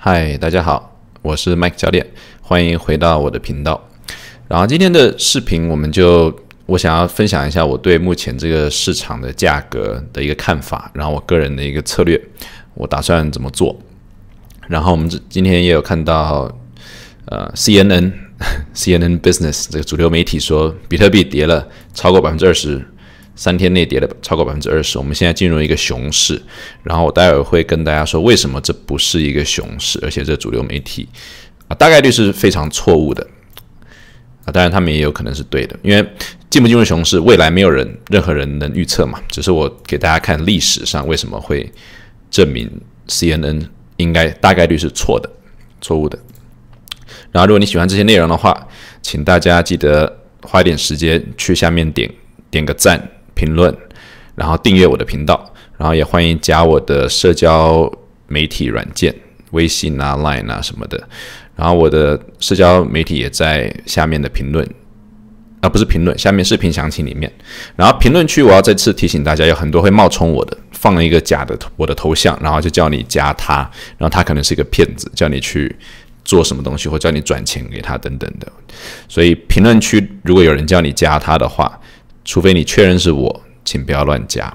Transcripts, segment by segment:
嗨，大家好，我是 Mike 教练，欢迎回到我的频道。然后今天的视频，我们就我想要分享一下我对目前这个市场的价格的一个看法，然后我个人的一个策略，我打算怎么做。然后我们今天也有看到，呃，CNN，CNN Business 这个主流媒体说，比特币跌了超过百分之二十。三天内跌了超过百分之二十，我们现在进入一个熊市。然后我待会儿会跟大家说为什么这不是一个熊市，而且这主流媒体啊大概率是非常错误的啊。当然，他们也有可能是对的，因为进不进入熊市，未来没有人任何人能预测嘛。只是我给大家看历史上为什么会证明 CNN 应该大概率是错的，错误的。然后，如果你喜欢这些内容的话，请大家记得花一点时间去下面点点个赞。评论，然后订阅我的频道，然后也欢迎加我的社交媒体软件，微信啊、Line 啊什么的。然后我的社交媒体也在下面的评论，啊不是评论，下面视频详情里面。然后评论区我要再次提醒大家，有很多会冒充我的，放了一个假的我的头像，然后就叫你加他，然后他可能是一个骗子，叫你去做什么东西，或叫你转钱给他等等的。所以评论区如果有人叫你加他的话，除非你确认是我，请不要乱加。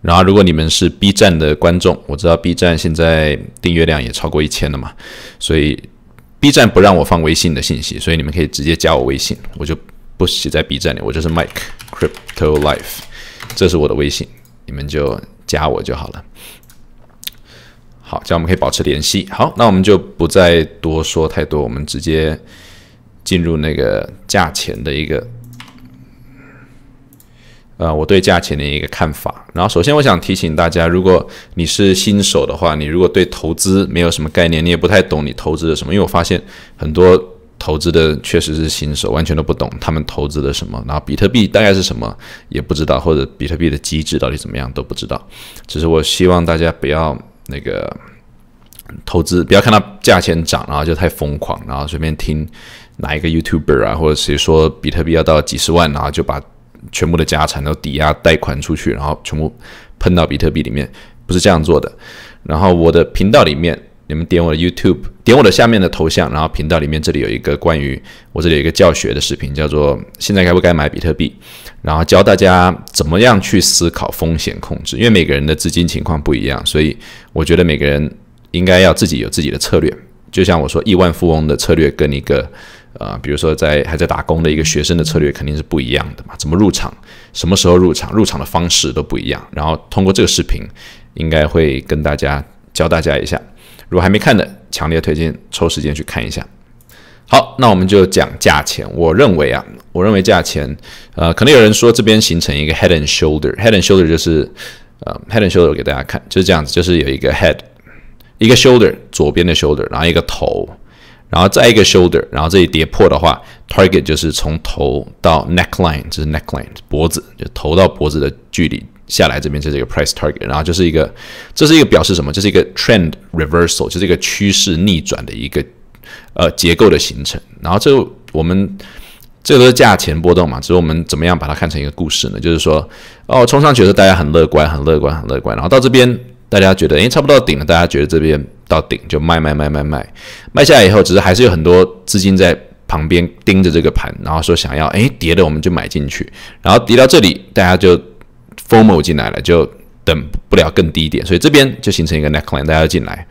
然后，如果你们是 B 站的观众，我知道 B 站现在订阅量也超过一千了嘛，所以 B 站不让我放微信的信息，所以你们可以直接加我微信，我就不写在 B 站里。我就是 Mike Crypto Life，这是我的微信，你们就加我就好了。好，这样我们可以保持联系。好，那我们就不再多说太多，我们直接进入那个价钱的一个。呃，我对价钱的一个看法。然后，首先我想提醒大家，如果你是新手的话，你如果对投资没有什么概念，你也不太懂你投资的什么。因为我发现很多投资的确实是新手，完全都不懂他们投资的什么。然后，比特币大概是什么也不知道，或者比特币的机制到底怎么样都不知道。只是我希望大家不要那个投资，不要看到价钱涨然后就太疯狂，然后随便听哪一个 YouTuber 啊或者谁说比特币要到几十万，然后就把。全部的家产都抵押贷款出去，然后全部喷到比特币里面，不是这样做的。然后我的频道里面，你们点我的 YouTube，点我的下面的头像，然后频道里面这里有一个关于我这里有一个教学的视频，叫做“现在该不该买比特币”，然后教大家怎么样去思考风险控制，因为每个人的资金情况不一样，所以我觉得每个人应该要自己有自己的策略。就像我说，亿万富翁的策略跟一个。呃，比如说在还在打工的一个学生的策略肯定是不一样的嘛，怎么入场，什么时候入场，入场的方式都不一样。然后通过这个视频，应该会跟大家教大家一下。如果还没看的，强烈推荐抽时间去看一下。好，那我们就讲价钱。我认为啊，我认为价钱，呃，可能有人说这边形成一个 head and shoulder，head and shoulder 就是呃 head and shoulder 给大家看，就是这样子，就是有一个 head，一个 shoulder，左边的 shoulder，然后一个头。然后再一个 shoulder，然后这里跌破的话，target 就是从头到 neckline，这是 neckline，脖子就头到脖子的距离，下来这边就是一个 price target，然后就是一个，这是一个表示什么？这是一个 trend reversal，就是一个趋势逆转的一个呃结构的形成。然后这我们这个都是价钱波动嘛，只是我们怎么样把它看成一个故事呢？就是说，哦，冲上去的时候大家很乐观，很乐观，很乐观，然后到这边大家觉得哎，差不多顶了，大家觉得这边。到顶就卖卖卖卖卖，卖下来以后，只是还是有很多资金在旁边盯着这个盘，然后说想要哎跌了我们就买进去，然后跌到这里大家就 formal 进来了，就等不了更低点，所以这边就形成一个 neckline，大家进来，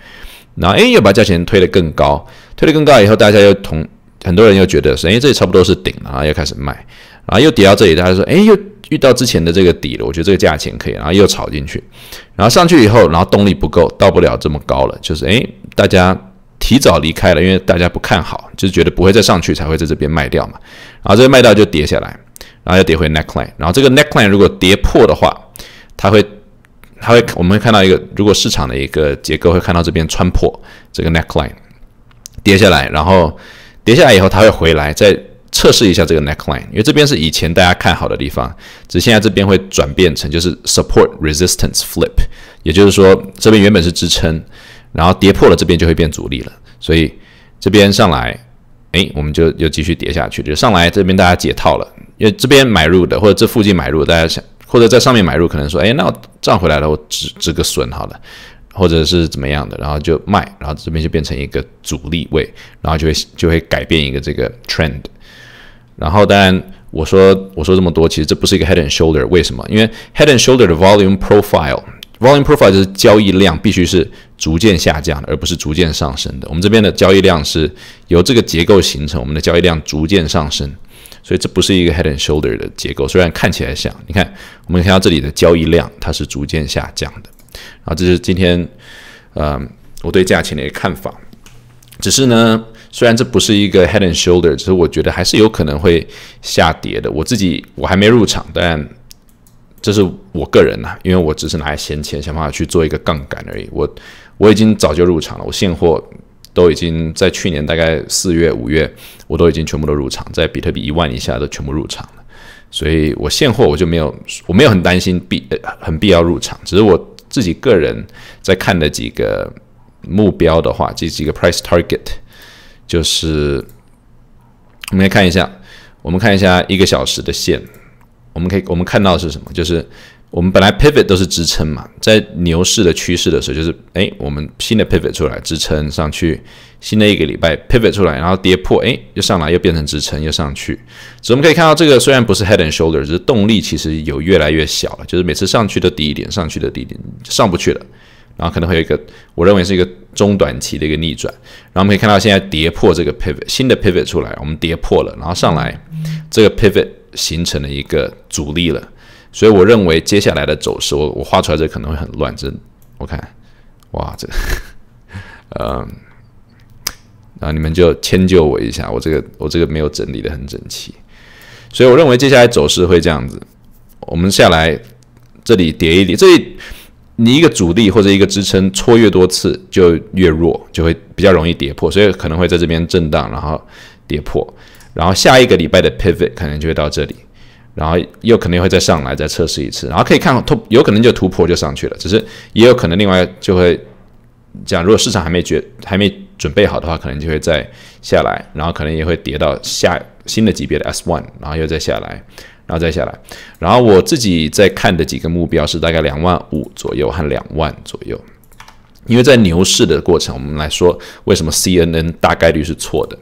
然后哎又把价钱推得更高，推得更高以后，大家又同很多人又觉得说哎这里差不多是顶了，然后又开始卖，然后又跌到这里，大家说哎又。遇到之前的这个底了，我觉得这个价钱可以，然后又炒进去，然后上去以后，然后动力不够，到不了这么高了，就是诶，大家提早离开了，因为大家不看好，就是觉得不会再上去，才会在这边卖掉嘛。然后这个卖掉就跌下来，然后又跌回 neckline，然后这个 neckline 如果跌破的话，它会它会，我们会看到一个，如果市场的一个结构会看到这边穿破这个 neckline，跌下来，然后跌下来以后它会回来，再测试一下这个 neckline，因为这边是以前大家看好的地方，只现在这边会转变成就是 support resistance flip，也就是说这边原本是支撑，然后跌破了这边就会变阻力了。所以这边上来，哎，我们就又继续跌下去。就上来这边大家解套了，因为这边买入的或者这附近买入，大家想或者在上面买入，可能说，哎，那我涨回来了，我止止个损好了，或者是怎么样的，然后就卖，然后这边就变成一个阻力位，然后就会就会改变一个这个 trend。然后，当然，我说我说这么多，其实这不是一个 head and shoulder。为什么？因为 head and shoulder 的 volume profile，volume profile 就是交易量必须是逐渐下降，的，而不是逐渐上升的。我们这边的交易量是由这个结构形成，我们的交易量逐渐上升，所以这不是一个 head and shoulder 的结构。虽然看起来像，你看，我们看到这里的交易量它是逐渐下降的。啊，这是今天，嗯，我对价钱的一个看法。只是呢。虽然这不是一个 head and s h o u l d e r 只是我觉得还是有可能会下跌的。我自己我还没入场，但这是我个人啊，因为我只是拿来闲钱想办法去做一个杠杆而已。我我已经早就入场了，我现货都已经在去年大概四月、五月，我都已经全部都入场，在比特币一万以下都全部入场了。所以，我现货我就没有，我没有很担心必很必要入场，只是我自己个人在看的几个目标的话，这几个 price target。就是，我们来看一下，我们看一下一个小时的线，我们可以我们看到是什么？就是我们本来 pivot 都是支撑嘛，在牛市的趋势的时候，就是哎，我们新的 pivot 出来支撑上去，新的一个礼拜 pivot 出来，然后跌破哎，又上来又变成支撑又上去，所以我们可以看到这个虽然不是 head and s h o u l d e r 只是动力其实有越来越小了，就是每次上去的低一点，上去的低一点，上不去了。然后可能会有一个，我认为是一个中短期的一个逆转。然后我们可以看到，现在跌破这个 pivot，新的 pivot 出来，我们跌破了，然后上来，这个 pivot 形成了一个阻力了。所以我认为接下来的走势，我我画出来这可能会很乱，这我看，哇，这，然啊，你们就迁就我一下，我这个我这个没有整理的很整齐。所以我认为接下来走势会这样子，我们下来这里叠一叠，这里。你一个阻力或者一个支撑，搓越多次就越弱，就会比较容易跌破，所以可能会在这边震荡，然后跌破，然后下一个礼拜的 pivot 可能就会到这里，然后又可能会再上来，再测试一次，然后可以看突，有可能就突破就上去了，只是也有可能另外就会讲，如果市场还没决还没准备好的话，可能就会再下来，然后可能也会跌到下新的级别的 S one，然后又再下来。然后再下来，然后我自己在看的几个目标是大概两万五左右和两万左右，因为在牛市的过程，我们来说为什么 CNN 大概率是错的，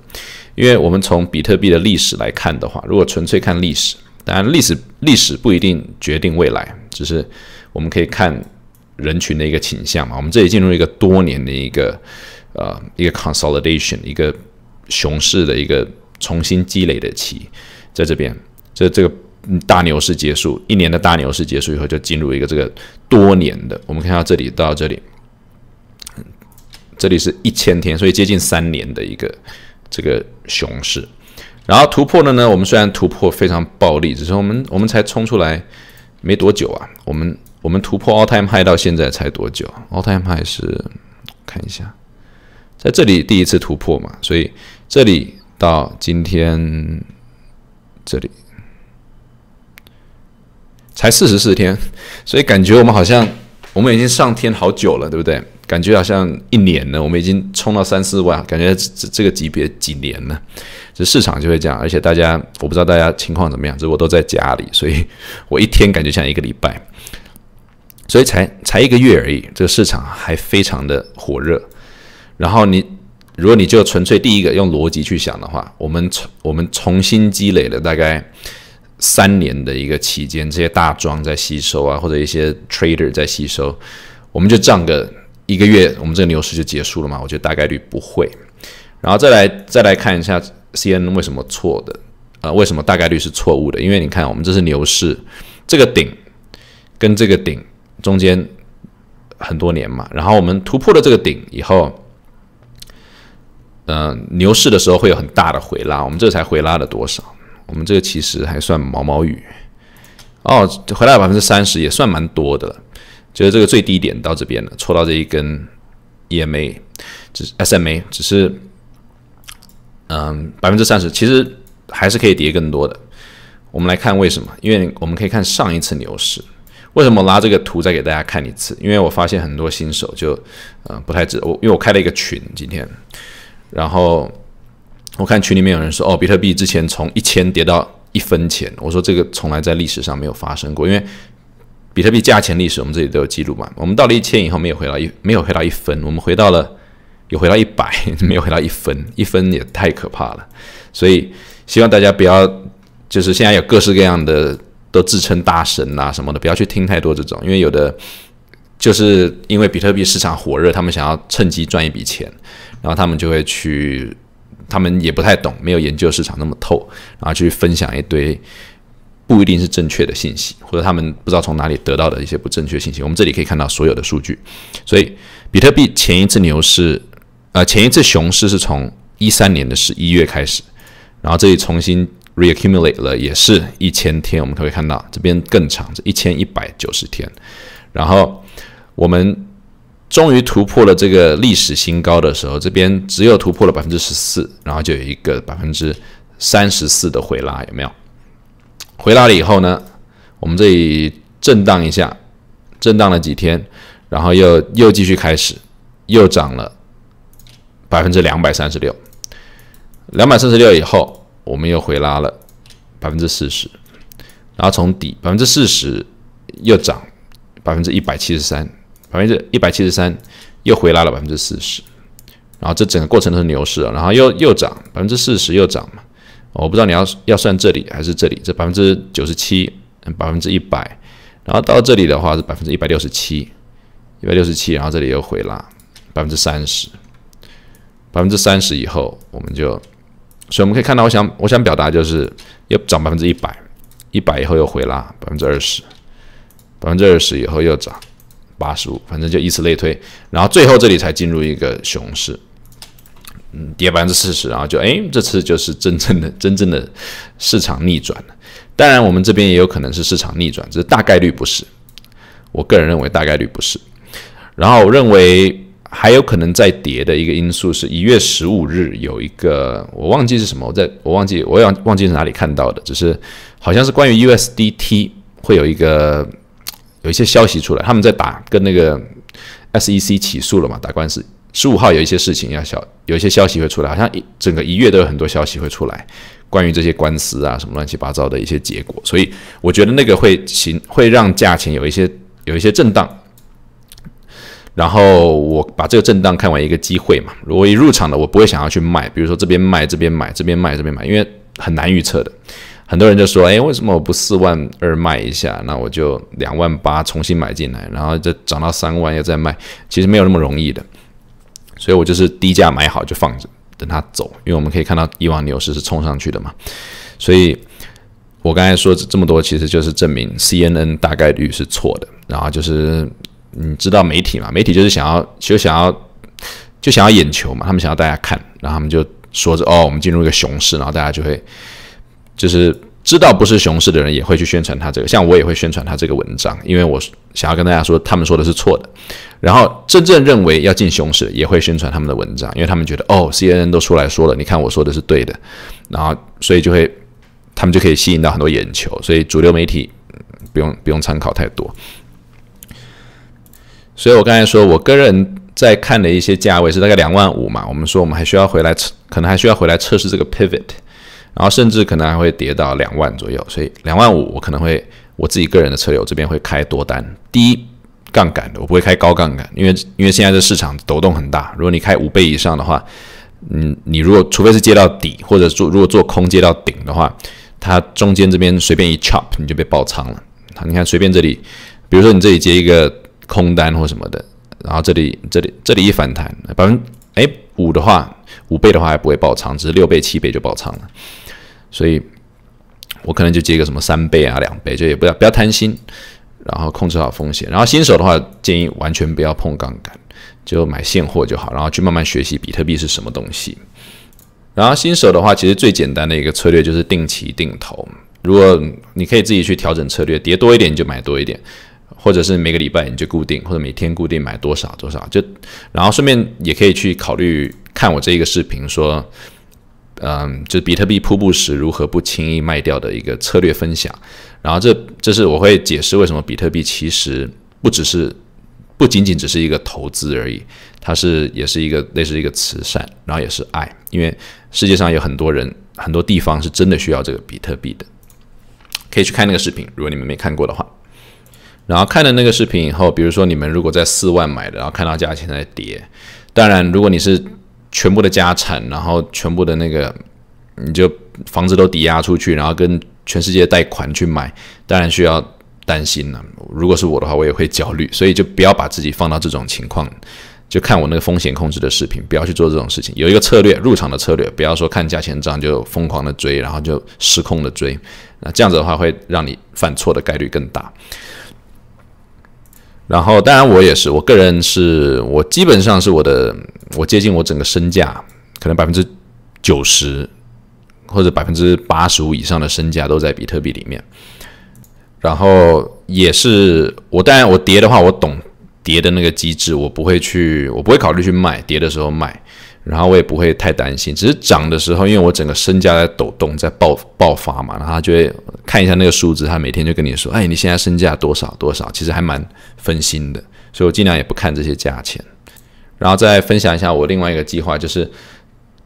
因为我们从比特币的历史来看的话，如果纯粹看历史，当然历史历史不一定决定未来，只是我们可以看人群的一个倾向嘛。我们这里进入一个多年的一个呃一个 consolidation，一个熊市的一个重新积累的期，在这边，这这个。大牛市结束，一年的大牛市结束以后，就进入一个这个多年的。我们看到这里到这里，这里是一千天，所以接近三年的一个这个熊市。然后突破了呢，我们虽然突破非常暴力，只是我们我们才冲出来没多久啊。我们我们突破 all time high 到现在才多久？all time high 是看一下，在这里第一次突破嘛，所以这里到今天这里。才四十四天，所以感觉我们好像我们已经上天好久了，对不对？感觉好像一年了，我们已经冲到三四万，感觉这这个级别几年了。这市场就会这样，而且大家我不知道大家情况怎么样，这我都在家里，所以 我一天感觉像一个礼拜，所以才才一个月而已，这个市场还非常的火热。然后你如果你就纯粹第一个用逻辑去想的话，我们重我们重新积累了大概。三年的一个期间，这些大庄在吸收啊，或者一些 trader 在吸收，我们就涨个一个月，我们这个牛市就结束了嘛？我觉得大概率不会。然后再来再来看一下 C N 为什么错的，呃，为什么大概率是错误的？因为你看，我们这是牛市，这个顶跟这个顶中间很多年嘛，然后我们突破了这个顶以后，嗯，牛市的时候会有很大的回拉，我们这才回拉了多少？我们这个其实还算毛毛雨哦，回来百分之三十也算蛮多的。了，就是这个最低点到这边了，抽到这一根 EMA，只 SMA 只是，嗯百分之三十其实还是可以叠更多的。我们来看为什么，因为我们可以看上一次牛市，为什么拉这个图再给大家看一次？因为我发现很多新手就，呃不太知我，因为我开了一个群今天，然后。我看群里面有人说：“哦，比特币之前从一千跌到一分钱。”我说：“这个从来在历史上没有发生过，因为比特币价钱历史我们这里都有记录嘛。我们到了一千以后没有回到一，没有回到一分，我们回到了有回到一百，没有回到一分，一分也太可怕了。所以希望大家不要，就是现在有各式各样的都自称大神啊、什么的，不要去听太多这种，因为有的就是因为比特币市场火热，他们想要趁机赚一笔钱，然后他们就会去。”他们也不太懂，没有研究市场那么透，然后去分享一堆不一定是正确的信息，或者他们不知道从哪里得到的一些不正确信息。我们这里可以看到所有的数据，所以比特币前一次牛市，呃，前一次熊市是从一三年的十一月开始，然后这里重新 reaccumulate 了，也是一千天，我们可以看到这边更长，这一千一百九十天，然后我们。终于突破了这个历史新高的时候，这边只有突破了百分之十四，然后就有一个百分之三十四的回拉，有没有？回拉了以后呢，我们这里震荡一下，震荡了几天，然后又又继续开始，又涨了百分之两百三十六，两百三十六以后，我们又回拉了百分之四十，然后从底百分之四十又涨百分之一百七十三。百分之一百七十三，又回拉了百分之四十，然后这整个过程都是牛市啊，然后又又涨百分之四十，又涨嘛，我不知道你要要算这里还是这里，这百分之九十七，百分之一百，然后到这里的话是百分之一百六十七，一百六十七，然后这里又回拉百分之三十，百分之三十以后我们就，所以我们可以看到，我想我想表达就是又涨百分之一百，一百以后又回拉百分之二十，百分之二十以后又涨。八十五，反正就以此类推，然后最后这里才进入一个熊市，嗯，跌百分之四十，然后就哎，这次就是真正的真正的市场逆转了。当然，我们这边也有可能是市场逆转，只是大概率不是。我个人认为大概率不是。然后我认为还有可能再跌的一个因素是，一月十五日有一个我忘记是什么，我在我忘记我也忘记是哪里看到的，只是好像是关于 USDT 会有一个。有一些消息出来，他们在打跟那个 SEC 起诉了嘛，打官司。十五号有一些事情要消，有一些消息会出来，好像一整个一月都有很多消息会出来，关于这些官司啊，什么乱七八糟的一些结果。所以我觉得那个会行，会让价钱有一些有一些震荡。然后我把这个震荡看完一个机会嘛。如果一入场的，我不会想要去卖，比如说这边卖，这边买，这边卖，这边买，因为很难预测的。很多人就说：“哎，为什么我不四万二卖一下？那我就两万八重新买进来，然后就涨到三万又再卖。其实没有那么容易的，所以我就是低价买好就放着，等它走。因为我们可以看到以往牛市是冲上去的嘛。所以我刚才说这么多，其实就是证明 CNN 大概率是错的。然后就是你知道媒体嘛？媒体就是想要，就想要，就想要眼球嘛。他们想要大家看，然后他们就说着：哦，我们进入一个熊市，然后大家就会。”就是知道不是熊市的人也会去宣传他这个，像我也会宣传他这个文章，因为我想要跟大家说他们说的是错的。然后真正认为要进熊市也会宣传他们的文章，因为他们觉得哦，CNN 都出来说了，你看我说的是对的。然后所以就会他们就可以吸引到很多眼球，所以主流媒体不用不用参考太多。所以我刚才说我个人在看的一些价位是大概两万五嘛，我们说我们还需要回来，测，可能还需要回来测试这个 pivot。然后甚至可能还会跌到两万左右，所以两万五我可能会我自己个人的车流这边会开多单低杠杆的，我不会开高杠杆，因为因为现在这市场抖动很大，如果你开五倍以上的话，嗯你如果除非是接到底或者做如果做空接到顶的话，它中间这边随便一 chop 你就被爆仓了。你看随便这里，比如说你这里接一个空单或什么的，然后这里这里这里一反弹百分。哎，五的话，五倍的话还不会爆仓，只是六倍、七倍就爆仓了。所以，我可能就接个什么三倍啊、两倍，就也不要不要贪心，然后控制好风险。然后新手的话，建议完全不要碰杠杆，就买现货就好，然后去慢慢学习比特币是什么东西。然后新手的话，其实最简单的一个策略就是定期定投。如果你可以自己去调整策略，跌多一点你就买多一点。或者是每个礼拜你就固定，或者每天固定买多少多少，就然后顺便也可以去考虑看我这一个视频，说，嗯，就比特币瀑布时如何不轻易卖掉的一个策略分享。然后这这是我会解释为什么比特币其实不只是不仅仅只是一个投资而已，它是也是一个类似一个慈善，然后也是爱，因为世界上有很多人很多地方是真的需要这个比特币的，可以去看那个视频，如果你们没看过的话。然后看了那个视频以后，比如说你们如果在四万买的，然后看到价钱在跌，当然如果你是全部的家产，然后全部的那个你就房子都抵押出去，然后跟全世界贷款去买，当然需要担心了。如果是我的话，我也会焦虑，所以就不要把自己放到这种情况，就看我那个风险控制的视频，不要去做这种事情。有一个策略，入场的策略，不要说看价钱涨就疯狂的追，然后就失控的追，那这样子的话会让你犯错的概率更大。然后，当然我也是，我个人是我基本上是我的，我接近我整个身价，可能百分之九十或者百分之八十五以上的身价都在比特币里面。然后也是我，当然我跌的话，我懂跌的那个机制，我不会去，我不会考虑去卖，跌的时候卖。然后我也不会太担心，只是涨的时候，因为我整个身家在抖动，在爆爆发嘛，然后就会看一下那个数字，他每天就跟你说，哎，你现在身价多少多少，其实还蛮分心的，所以我尽量也不看这些价钱。然后再分享一下我另外一个计划，就是，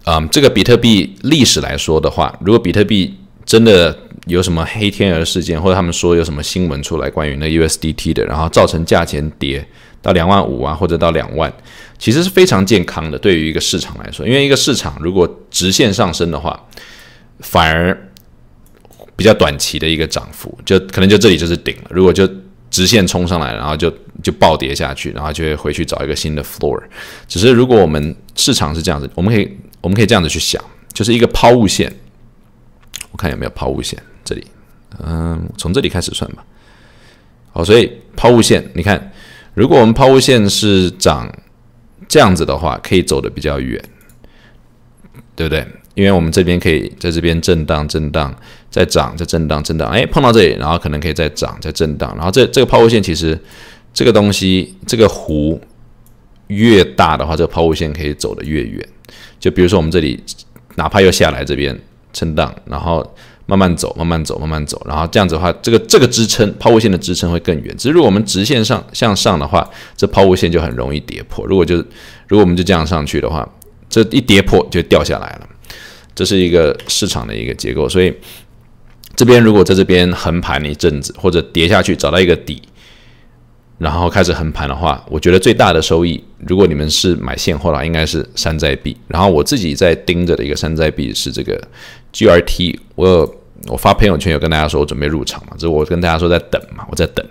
嗯，这个比特币历史来说的话，如果比特币真的有什么黑天鹅事件，或者他们说有什么新闻出来关于那 USDT 的，然后造成价钱跌。到两万五啊，或者到两万，其实是非常健康的。对于一个市场来说，因为一个市场如果直线上升的话，反而比较短期的一个涨幅，就可能就这里就是顶了。如果就直线冲上来，然后就就暴跌下去，然后就会回去找一个新的 floor。只是如果我们市场是这样子，我们可以我们可以这样子去想，就是一个抛物线。我看有没有抛物线这里，嗯，从这里开始算吧。好，所以抛物线，你看。如果我们抛物线是涨这样子的话，可以走得比较远，对不对？因为我们这边可以在这边震荡震荡，再涨再震荡震荡，哎，碰到这里，然后可能可以再涨再震荡，然后这这个抛物线其实这个东西这个弧越大的话，这个抛物线可以走得越远。就比如说我们这里哪怕又下来这边震荡，然后。慢慢走，慢慢走，慢慢走，然后这样子的话，这个这个支撑抛物线的支撑会更远。只是我们直线上向上的话，这抛物线就很容易跌破。如果就如果我们就这样上去的话，这一跌破就掉下来了。这是一个市场的一个结构。所以这边如果在这边横盘一阵子，或者跌下去找到一个底，然后开始横盘的话，我觉得最大的收益，如果你们是买现货的话，应该是山寨币。然后我自己在盯着的一个山寨币是这个。GRT，我我发朋友圈有跟大家说，我准备入场嘛，就我跟大家说在等嘛，我在等，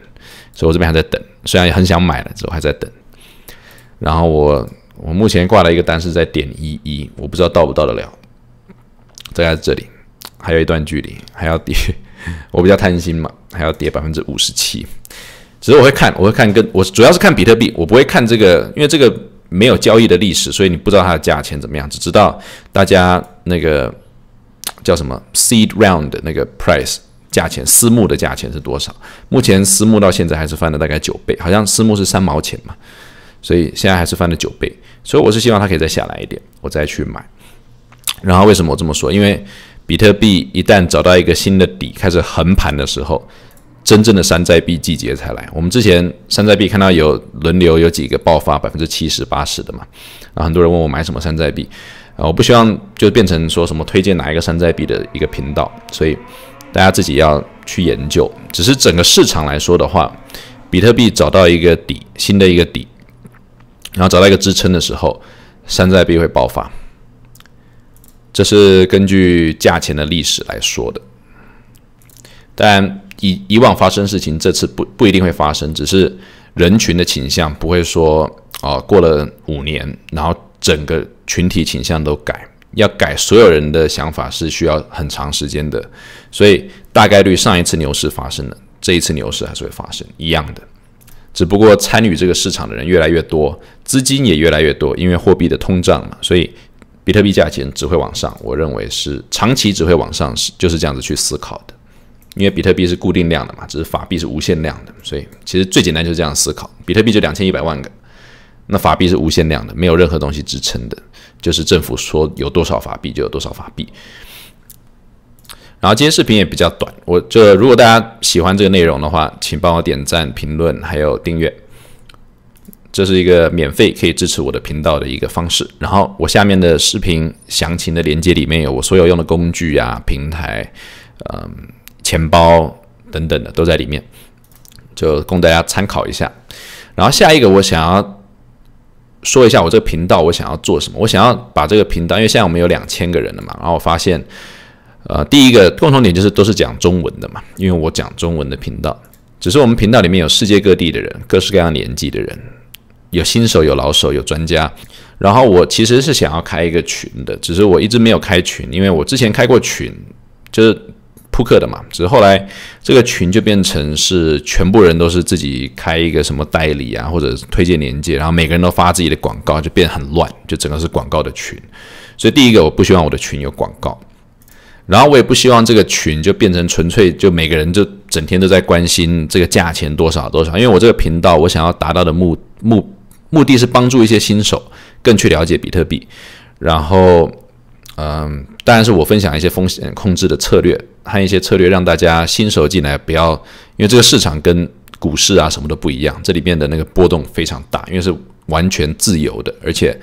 所以我这边还在等，虽然也很想买了，之后还在等。然后我我目前挂了一个单是在点一一，我不知道到不到得了。大概这里，还有一段距离，还要跌。我比较贪心嘛，还要跌百分之五十七。只是我会看，我会看，跟我主要是看比特币，我不会看这个，因为这个没有交易的历史，所以你不知道它的价钱怎么样，只知道大家那个。叫什么 seed round 那个 price 价钱，私募的价钱是多少？目前私募到现在还是翻了大概九倍，好像私募是三毛钱嘛，所以现在还是翻了九倍，所以我是希望它可以再下来一点，我再去买。然后为什么我这么说？因为比特币一旦找到一个新的底，开始横盘的时候，真正的山寨币季节才来。我们之前山寨币看到有轮流有几个爆发百分之七十、八十的嘛，后很多人问我买什么山寨币。啊，我不希望就变成说什么推荐哪一个山寨币的一个频道，所以大家自己要去研究。只是整个市场来说的话，比特币找到一个底，新的一个底，然后找到一个支撑的时候，山寨币会爆发，这是根据价钱的历史来说的。当然，以以往发生事情，这次不不一定会发生，只是人群的倾向不会说啊，过了五年，然后。整个群体倾向都改，要改所有人的想法是需要很长时间的，所以大概率上一次牛市发生了，这一次牛市还是会发生一样的，只不过参与这个市场的人越来越多，资金也越来越多，因为货币的通胀嘛，所以比特币价钱只会往上，我认为是长期只会往上，是就是这样子去思考的，因为比特币是固定量的嘛，只是法币是无限量的，所以其实最简单就是这样思考，比特币就两千一百万个。那法币是无限量的，没有任何东西支撑的，就是政府说有多少法币就有多少法币。然后今天视频也比较短，我就如果大家喜欢这个内容的话，请帮我点赞、评论还有订阅，这是一个免费可以支持我的频道的一个方式。然后我下面的视频详情的链接里面有我所有用的工具啊、平台、嗯、钱包等等的都在里面，就供大家参考一下。然后下一个我想要。说一下我这个频道，我想要做什么？我想要把这个频道，因为现在我们有两千个人了嘛，然后我发现，呃，第一个共同点就是都是讲中文的嘛，因为我讲中文的频道，只是我们频道里面有世界各地的人，各式各样年纪的人，有新手有老手有专家，然后我其实是想要开一个群的，只是我一直没有开群，因为我之前开过群，就是。扑克的嘛，只是后来这个群就变成是全部人都是自己开一个什么代理啊，或者推荐连接，然后每个人都发自己的广告，就变得很乱，就整个是广告的群。所以第一个我不希望我的群有广告，然后我也不希望这个群就变成纯粹就每个人就整天都在关心这个价钱多少多少，因为我这个频道我想要达到的目目目的是帮助一些新手更去了解比特币，然后嗯，当然是我分享一些风险控制的策略。和一些策略，让大家新手进来不要，因为这个市场跟股市啊什么都不一样，这里面的那个波动非常大，因为是完全自由的，而且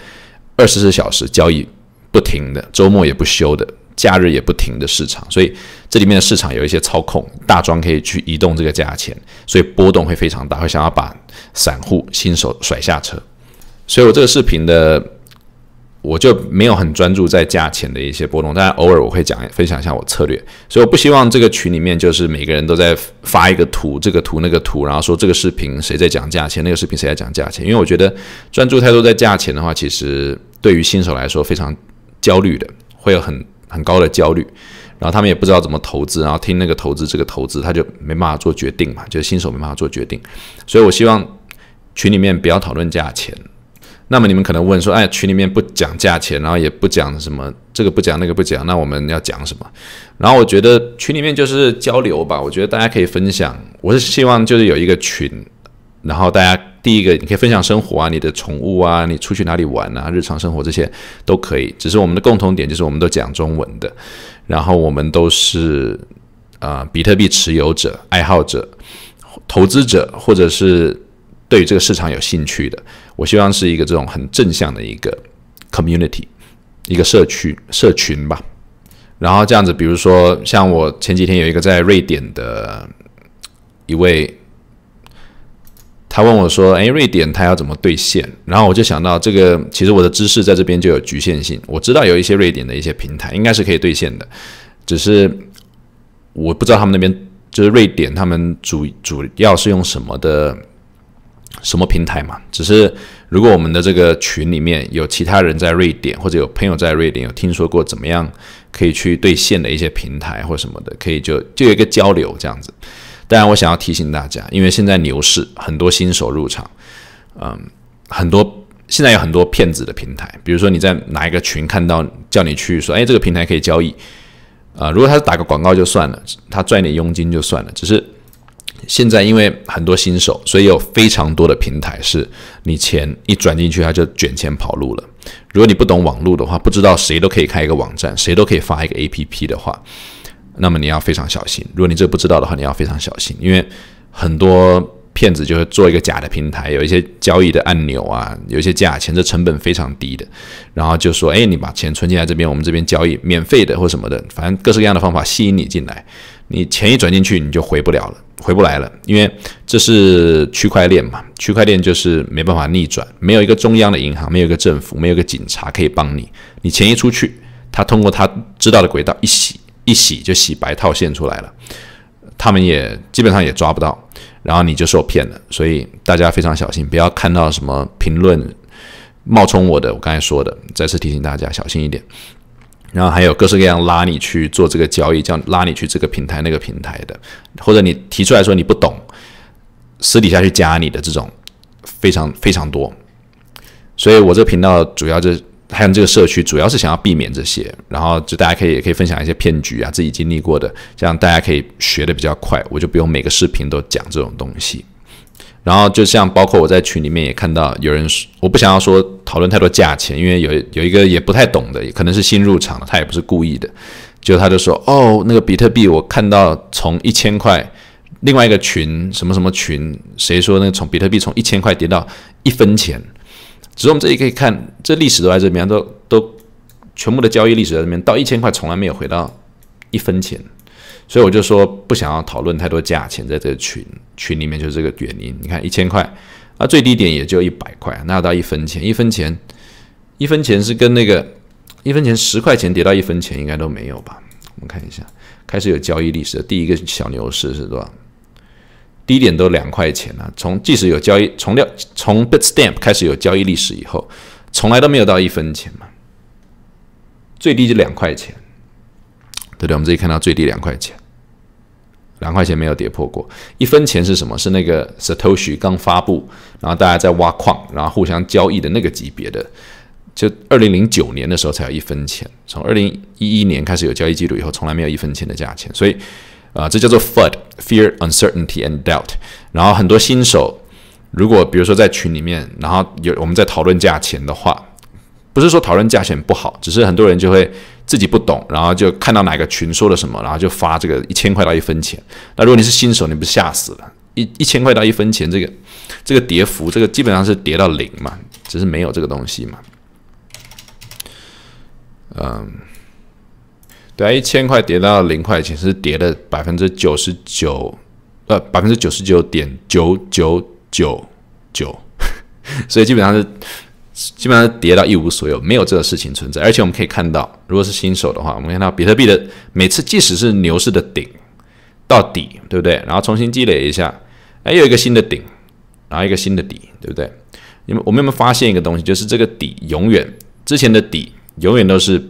二十四小时交易不停的，周末也不休的，假日也不停的市场，所以这里面的市场有一些操控，大庄可以去移动这个价钱，所以波动会非常大，会想要把散户新手甩下车，所以我这个视频的。我就没有很专注在价钱的一些波动，但偶尔我会讲分享一下我策略，所以我不希望这个群里面就是每个人都在发一个图，这个图那个图，然后说这个视频谁在讲价钱，那个视频谁在讲价钱，因为我觉得专注太多在价钱的话，其实对于新手来说非常焦虑的，会有很很高的焦虑，然后他们也不知道怎么投资，然后听那个投资这个投资，他就没办法做决定嘛，就是新手没办法做决定，所以我希望群里面不要讨论价钱。那么你们可能问说，哎，群里面不讲价钱，然后也不讲什么这个不讲那个不讲，那我们要讲什么？然后我觉得群里面就是交流吧。我觉得大家可以分享，我是希望就是有一个群，然后大家第一个你可以分享生活啊，你的宠物啊，你出去哪里玩啊，日常生活这些都可以。只是我们的共同点就是我们都讲中文的，然后我们都是啊，比特币持有者、爱好者、投资者，或者是对这个市场有兴趣的。我希望是一个这种很正向的一个 community，一个社区社群吧。然后这样子，比如说像我前几天有一个在瑞典的一位，他问我说：“哎，瑞典他要怎么兑现？”然后我就想到这个，其实我的知识在这边就有局限性。我知道有一些瑞典的一些平台应该是可以兑现的，只是我不知道他们那边就是瑞典，他们主主要是用什么的。什么平台嘛？只是如果我们的这个群里面有其他人在瑞典，或者有朋友在瑞典，有听说过怎么样可以去兑现的一些平台或什么的，可以就就有一个交流这样子。当然，我想要提醒大家，因为现在牛市很多新手入场，嗯，很多现在有很多骗子的平台，比如说你在哪一个群看到叫你去说，哎，这个平台可以交易，呃，如果他是打个广告就算了，他赚点佣金就算了，只是。现在因为很多新手，所以有非常多的平台是你钱一转进去，他就卷钱跑路了。如果你不懂网络的话，不知道谁都可以开一个网站，谁都可以发一个 APP 的话，那么你要非常小心。如果你这不知道的话，你要非常小心，因为很多骗子就会做一个假的平台，有一些交易的按钮啊，有一些价钱，这成本非常低的，然后就说：“哎，你把钱存进来这边，我们这边交易免费的或什么的，反正各式各样的方法吸引你进来。”你钱一转进去，你就回不了了，回不来了，因为这是区块链嘛，区块链就是没办法逆转，没有一个中央的银行，没有一个政府，没有一个警察可以帮你。你钱一出去，他通过他知道的轨道一洗一洗就洗白套现出来了，他们也基本上也抓不到，然后你就受骗了。所以大家非常小心，不要看到什么评论冒充我的，我刚才说的，再次提醒大家小心一点。然后还有各式各样拉你去做这个交易，叫拉你去这个平台那个平台的，或者你提出来说你不懂，私底下去加你的这种非常非常多，所以我这个频道主要就还有这个社区，主要是想要避免这些，然后就大家可以也可以分享一些骗局啊自己经历过的，这样大家可以学的比较快，我就不用每个视频都讲这种东西。然后就像包括我在群里面也看到有人说，我不想要说讨论太多价钱，因为有有一个也不太懂的，也可能是新入场的，他也不是故意的，就他就说哦，那个比特币我看到从一千块，另外一个群什么什么群，谁说那个从比特币从一千块跌到一分钱？只是我们这里可以看这历史都在这边，都都全部的交易历史在这边，到一千块从来没有回到一分钱。所以我就说不想要讨论太多价钱，在这个群群里面就是这个原因。你看一千块啊，最低点也就一百块，那到一分钱，一分钱，一分钱是跟那个一分钱十块钱跌到一分钱应该都没有吧？我们看一下，开始有交易历史的第一个小牛市是多？少？低点都两块钱了。从即使有交易，从六从 Bitstamp 开始有交易历史以后，从来都没有到一分钱嘛，最低就两块钱。对对，我们这里看到最低两块钱。两块钱没有跌破过，一分钱是什么？是那个 Satoshi 刚发布，然后大家在挖矿，然后互相交易的那个级别的。就二零零九年的时候才有一分钱，从二零一一年开始有交易记录以后，从来没有一分钱的价钱。所以，啊，这叫做 FUD（Fear, Uncertainty and Doubt）。然后很多新手，如果比如说在群里面，然后有我们在讨论价钱的话，不是说讨论价钱不好，只是很多人就会。自己不懂，然后就看到哪个群说了什么，然后就发这个一千块到一分钱。那如果你是新手，你不吓死了？一一千块到一分钱，这个这个跌幅，这个基本上是跌到零嘛，只是没有这个东西嘛。嗯，对啊，一千块跌到零块钱是跌了百分之九十九，呃，百分之九十九点九九九九，所以基本上是。基本上跌到一无所有，没有这个事情存在。而且我们可以看到，如果是新手的话，我们看到比特币的每次，即使是牛市的顶到底，对不对？然后重新积累一下，哎，有一个新的顶，然后一个新的底，对不对？你们我们有没有发现一个东西？就是这个底永远之前的底永远都是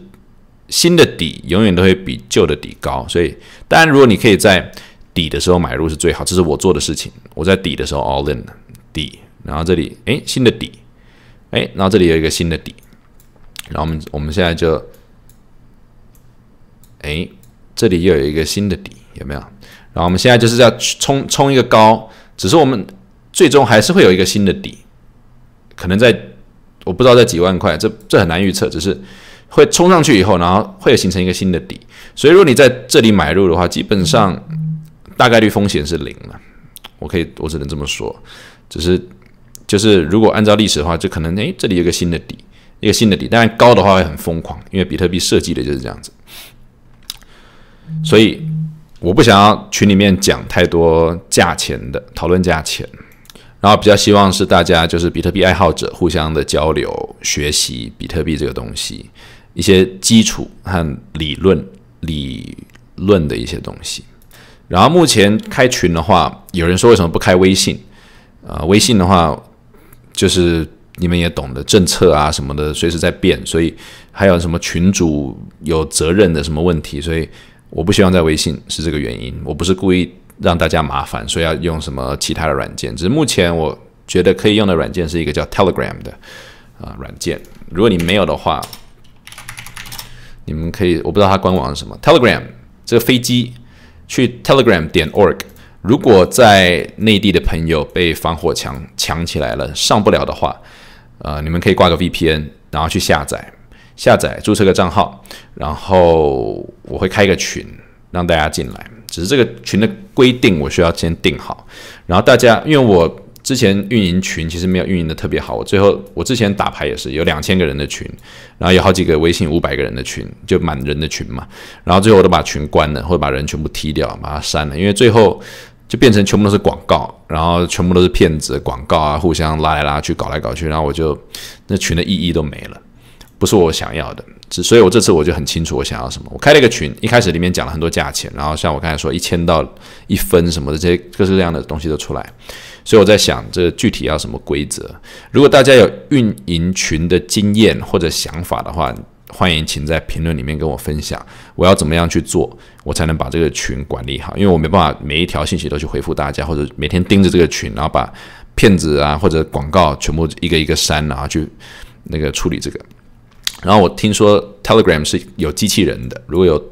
新的底，永远都会比旧的底高。所以当然，如果你可以在底的时候买入是最好，这是我做的事情。我在底的时候 all in 底，然后这里哎新的底。哎，那这里有一个新的底，然后我们我们现在就，哎，这里又有一个新的底，有没有？然后我们现在就是要冲冲一个高，只是我们最终还是会有一个新的底，可能在我不知道在几万块，这这很难预测，只是会冲上去以后，然后会形成一个新的底，所以如果你在这里买入的话，基本上大概率风险是零了，我可以我只能这么说，只是。就是如果按照历史的话，就可能诶这里有个新的底，一个新的底。但是高的话会很疯狂，因为比特币设计的就是这样子。所以我不想要群里面讲太多价钱的讨论价钱，然后比较希望是大家就是比特币爱好者互相的交流、学习比特币这个东西，一些基础和理论、理论的一些东西。然后目前开群的话，有人说为什么不开微信？呃，微信的话。就是你们也懂得政策啊什么的，随时在变，所以还有什么群主有责任的什么问题，所以我不希望在微信是这个原因，我不是故意让大家麻烦，所以要用什么其他的软件，只是目前我觉得可以用的软件是一个叫 Telegram 的啊软件，如果你没有的话，你们可以，我不知道它官网是什么，Telegram 这个飞机去 Telegram 点 org。如果在内地的朋友被防火墙抢起来了上不了的话，呃，你们可以挂个 VPN，然后去下载、下载、注册个账号，然后我会开个群让大家进来。只是这个群的规定我需要先定好。然后大家，因为我之前运营群其实没有运营的特别好，我最后我之前打牌也是有两千个人的群，然后有好几个微信五百个人的群，就满人的群嘛。然后最后我都把群关了，或者把人全部踢掉，把它删了，因为最后。就变成全部都是广告，然后全部都是骗子广告啊，互相拉来拉去，搞来搞去，然后我就那群的意义都没了，不是我想要的。所以，我这次我就很清楚我想要什么。我开了一个群，一开始里面讲了很多价钱，然后像我刚才说一千到一分什么的，这些各式各样的东西都出来。所以我在想，这具体要什么规则？如果大家有运营群的经验或者想法的话。欢迎，请在评论里面跟我分享，我要怎么样去做，我才能把这个群管理好？因为我没办法每一条信息都去回复大家，或者每天盯着这个群，然后把骗子啊或者广告全部一个一个删啊，去那个处理这个。然后我听说 Telegram 是有机器人的，如果有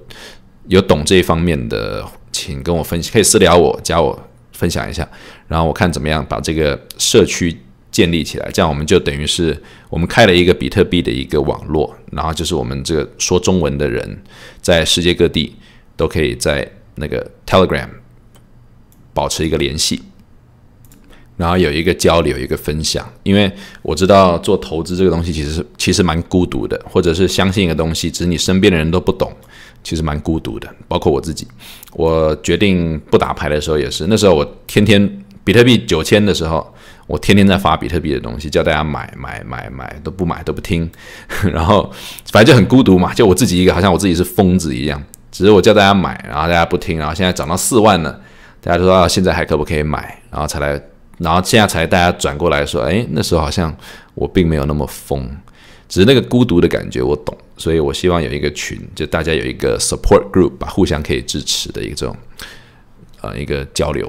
有懂这一方面的，请跟我分享，可以私聊我，加我分享一下。然后我看怎么样把这个社区。建立起来，这样我们就等于是我们开了一个比特币的一个网络，然后就是我们这个说中文的人在世界各地都可以在那个 Telegram 保持一个联系，然后有一个交流，一个分享。因为我知道做投资这个东西其实其实蛮孤独的，或者是相信一个东西，只是你身边的人都不懂，其实蛮孤独的。包括我自己，我决定不打牌的时候也是，那时候我天天比特币九千的时候。我天天在发比特币的东西，叫大家买买买买，都不买都不听，然后反正就很孤独嘛，就我自己一个，好像我自己是疯子一样。只是我叫大家买，然后大家不听，然后现在涨到四万了，大家说现在还可不可以买？然后才来，然后现在才大家转过来说，哎，那时候好像我并没有那么疯，只是那个孤独的感觉我懂，所以我希望有一个群，就大家有一个 support group 吧，互相可以支持的一种，呃，一个交流。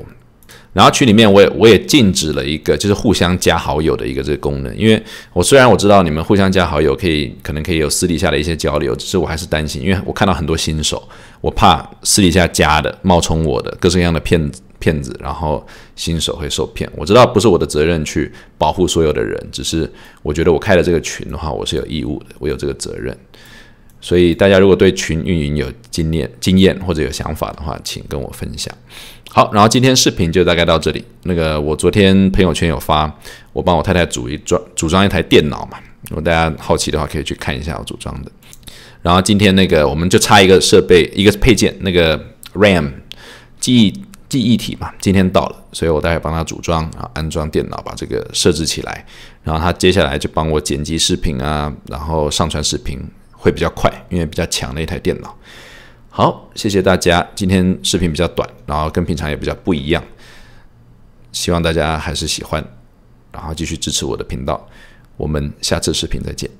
然后群里面，我也我也禁止了一个，就是互相加好友的一个这个功能。因为我虽然我知道你们互相加好友可以，可能可以有私底下的一些交流，只是我还是担心，因为我看到很多新手，我怕私底下加的冒充我的各种各样的骗子骗子，然后新手会受骗。我知道不是我的责任去保护所有的人，只是我觉得我开了这个群的话，我是有义务的，我有这个责任。所以大家如果对群运营有经验经验或者有想法的话，请跟我分享。好，然后今天视频就大概到这里。那个我昨天朋友圈有发，我帮我太太组装组装一台电脑嘛。如果大家好奇的话，可以去看一下我组装的。然后今天那个我们就差一个设备，一个配件，那个 RAM 记忆记忆体嘛，今天到了，所以我大概帮他组装啊，安装电脑，把这个设置起来。然后他接下来就帮我剪辑视频啊，然后上传视频会比较快，因为比较强的一台电脑。好，谢谢大家。今天视频比较短，然后跟平常也比较不一样，希望大家还是喜欢，然后继续支持我的频道。我们下次视频再见。